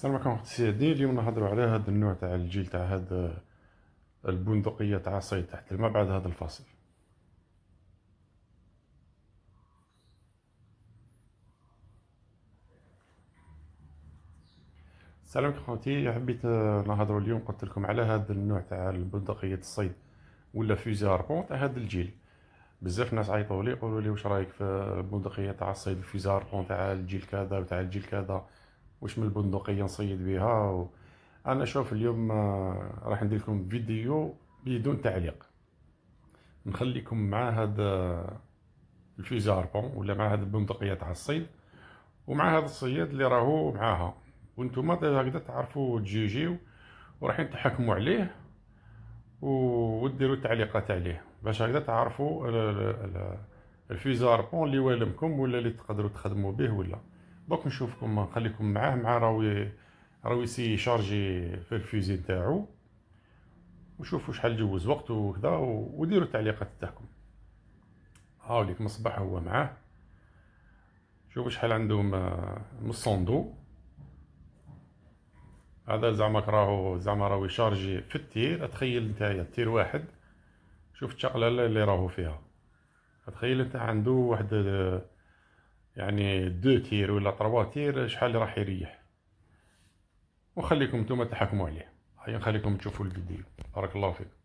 السلام عليكم اختي سيدي اليوم نهضروا على هاد النوع تاع الجيل تاع هاد البندقية تاع الصيد تحت الماء بعد هذا الفاصل السلام عليكم خوتي حبيت نهضروا اليوم قلت لكم على هاد النوع تاع البندقية الصيد ولا فوزي اربون تاع هاد الجيل بزاف ناس عيطوا لي يقولوا لي واش رايك في البندقية تاع الصيد الفوزي اربون تاع الجيل كذا وتاع الجيل كذا واش من البندقيه نصيد بها و... انا شوف اليوم آه، راح ندير لكم فيديو بدون تعليق نخليكم مع هذا آه، الفيزا ولا مع هذه البندقيه تاع الصيد ومع هذا الصياد اللي راهو معاها وانتم هكذا تعرفوا تجيجيو ورايحين تحكموا عليه وديروا التعليقات عليه باش هكذا تعرفوا الفيزا هاربون اللي والمكم ولا اللي تقدروا تخدموا به ولا دوك نشوفكم نخليكم معاه مع راوي راوي سي شارجي في الفيزي نتاعو وشوفوا شحال جوز وقت وكذا وديروا التعليقات تاعكم هاوليك مصباح هو معاه شوفوا شحال عندهم آه، من الصندو هذا زعما راهو زعما راهو شارجي في التير تخيل نتايا التير واحد شوف الشقله اللي راهو فيها تخيل نتا عنده واحد آه، يعني دو تير ولا تروا تير شحال راح يريح وخليكم نتوما تحكموا عليه هيا نخليكم تشوفوا الفيديو بارك الله فيكم